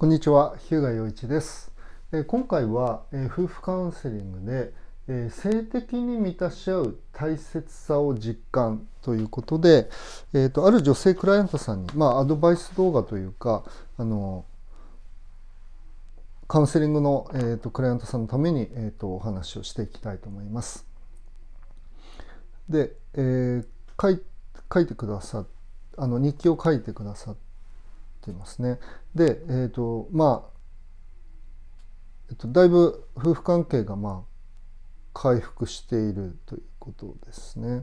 こんにちは、日向陽一です。え今回は夫婦カウンセリングで性的に満たし合う大切さを実感ということで、えー、とある女性クライアントさんに、まあ、アドバイス動画というかあのカウンセリングの、えー、とクライアントさんのために、えー、とお話をしていきたいと思います。で、えー、書いてくださあの日記を書いてくださってますね。で、えーとまあえっと、だいぶ夫婦関係がまあ回復しているということですね。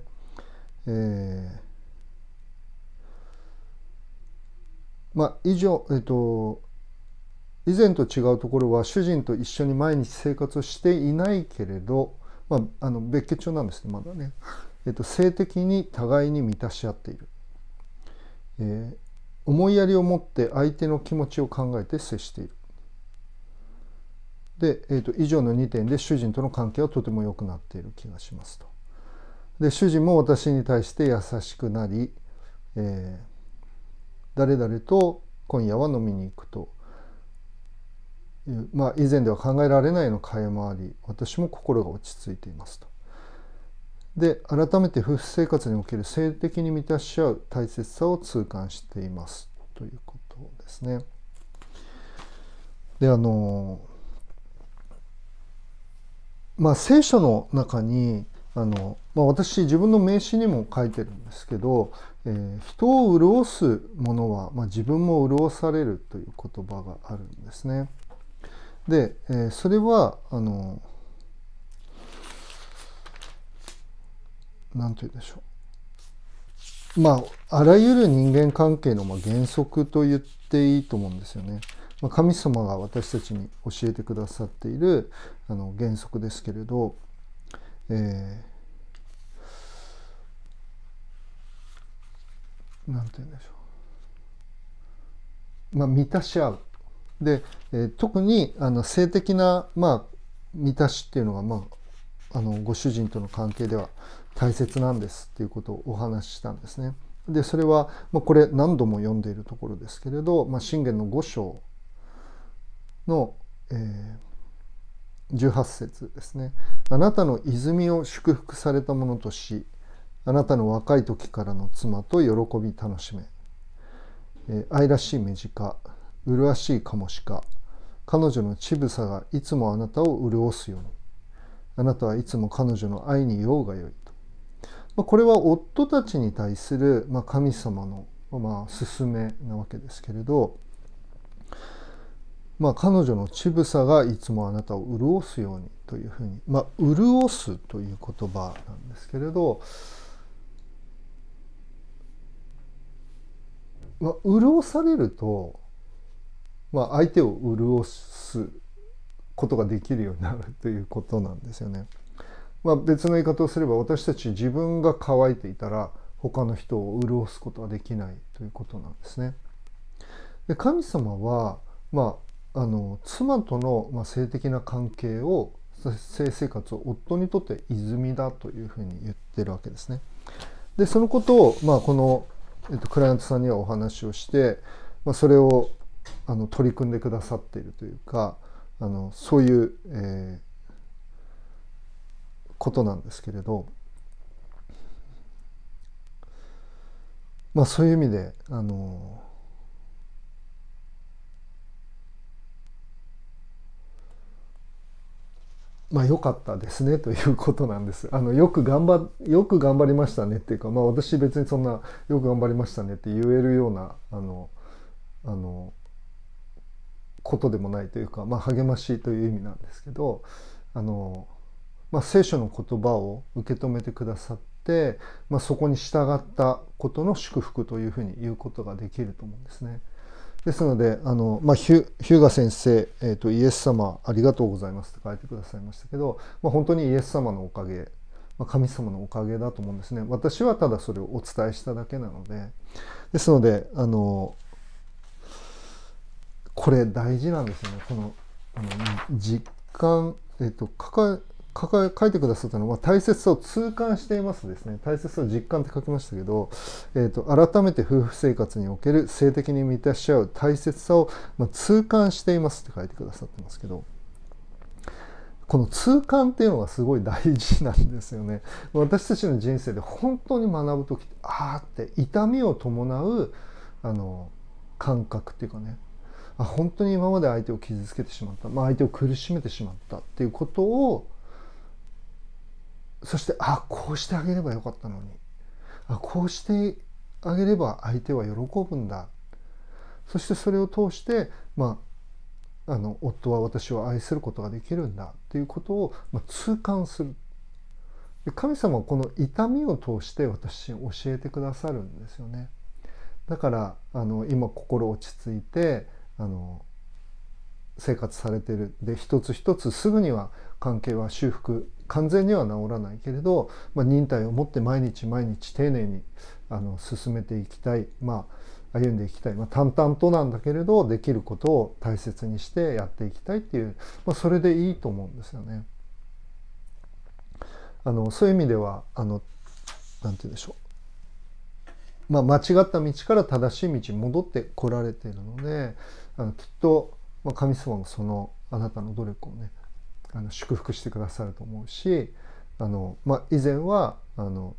えー、まあ以上、えっと、以前と違うところは主人と一緒に毎日生活をしていないけれど、まあ、あの別居中なんですねまだね、えっと、性的に互いに満たし合っている。えー思いやりを持って相手の気持ちを考えて接している。で、えーと、以上の2点で主人との関係はとても良くなっている気がしますと。で主人も私に対して優しくなり、えー、誰々と今夜は飲みに行くという、まあ、以前では考えられないのうな会もあり私も心が落ち着いていますと。で改めて夫婦生活における性的に満たし合う大切さを痛感していますということですね。であのまあ聖書の中にあの、まあ、私自分の名詞にも書いてるんですけど、えー、人を潤すものは、まあ、自分も潤されるという言葉があるんですね。で、えー、それはあの何て言うんでしょうまああらゆる人間関係のま原則と言っていいと思うんですよね。まあ、神様が私たちに教えてくださっているあの原則ですけれど、えー、なんて言うんでしょう、まあ、満たし合うで、えー、特にあの性的な、まあ、満たしっていうのが、まあ、あのご主人との関係では大切なんですっていうことをお話ししたんですね。でそれは、まあ、これ何度も読んでいるところですけれど、まあ、信玄の5章の、えー、18節ですね。あなたの泉を祝福されたものとしあなたの若い時からの妻と喜び楽しめ、えー、愛らしい目カ麗しいカモシカ彼女の乳房がいつもあなたを潤すようにあなたはいつも彼女の愛に酔うがよいまあ、これは夫たちに対する、まあ、神様の、まあ、勧めなわけですけれど、まあ、彼女の乳房がいつもあなたを潤すようにというふうに、まあ、潤すという言葉なんですけれど、まあ、潤されると、まあ、相手を潤すことができるようになるということなんですよね。まあ、別の言い方をすれば私たち自分が乾いていたら他の人を潤すことはできないということなんですね。で神様は、まあ、あの妻との、性的な関係を性生活を夫にとって泉だというふうに言ってるわけですね。でそのことを、まあ、この、えっと、クライアントさんにはお話をして、まあ、それをあの取り組んでくださっているというかあのそういう、えーことなんですけれどまあそういう意味であのまあ良かったですねということなんです。あのよく頑張よく頑張りましたねっていうかまあ私別にそんなよく頑張りましたねって言えるようなあのあのことでもないというかまあ励ましという意味なんですけどあのまあ、聖書の言葉を受け止めてくださって、まあ、そこに従ったことの祝福というふうに言うことができると思うんですね。ですのであの、まあ、ヒュヒューガ先生、えーと「イエス様ありがとうございます」って書いてくださいましたけど、まあ、本当にイエス様のおかげ、まあ、神様のおかげだと思うんですね私はただそれをお伝えしただけなのでですのであのこれ大事なんですよねこのあの実感、えーと、と書いてくださったのは大切さを痛感していますですね大切さを実感って書きましたけど、えーと、と改めて夫婦生活における性的に満たし合う大切さを、まあ、痛感していますって書いてくださってますけどこの痛感っていうのがすごい大事なんですよね 私たちの人生で本当に学ぶ時ってああって痛みを伴うあの感覚っていうかねあ本当に今まで相手を傷つけてしまった、まあ、相手を苦しめてしまったっていうことをそしてあこうしてあげればよかったのにあこうしてあげれば相手は喜ぶんだそしてそれを通して、まあ、あの夫は私を愛することができるんだっていうことを、まあ、痛感するで神様はこの痛みを通して私に教えてくださるんですよねだからあの今心落ち着いてあの生活されてるで一つ一つすぐには関係は修復完全には治らないけれど、まあ、忍耐を持って毎日毎日丁寧にあの進めていきたい、まあ、歩んでいきたい、まあ、淡々となんだけれどできることを大切にしてやっていきたいっていう、まあ、それでいいと思うんですよね。あのそういう意味ではあのなんて言うんでしょう、まあ、間違った道から正しい道に戻ってこられているのであのきっとまあ、神様もそのあなたの努力をねあの祝福してくださると思うしあの、まあ、以前はあの、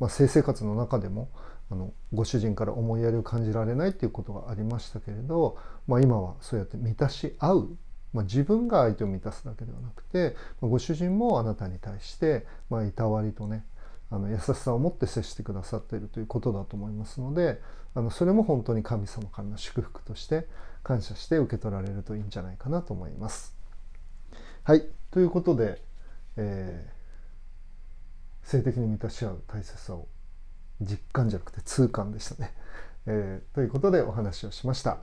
まあ、性生活の中でもあのご主人から思いやりを感じられないっていうことがありましたけれど、まあ、今はそうやって満たし合う、まあ、自分が相手を満たすだけではなくて、まあ、ご主人もあなたに対して、まあ、いたわりとねあの優しさを持って接してくださっているということだと思いますのであのそれも本当に神様からの祝福として感謝して受け取られるといいんじゃないかなと思います。はいということで、えー、性的に満たし合う大切さを実感じゃなくて痛感でしたね。えー、ということでお話をしました。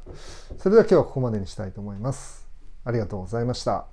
それでは今日はここまでにしたいと思います。ありがとうございました。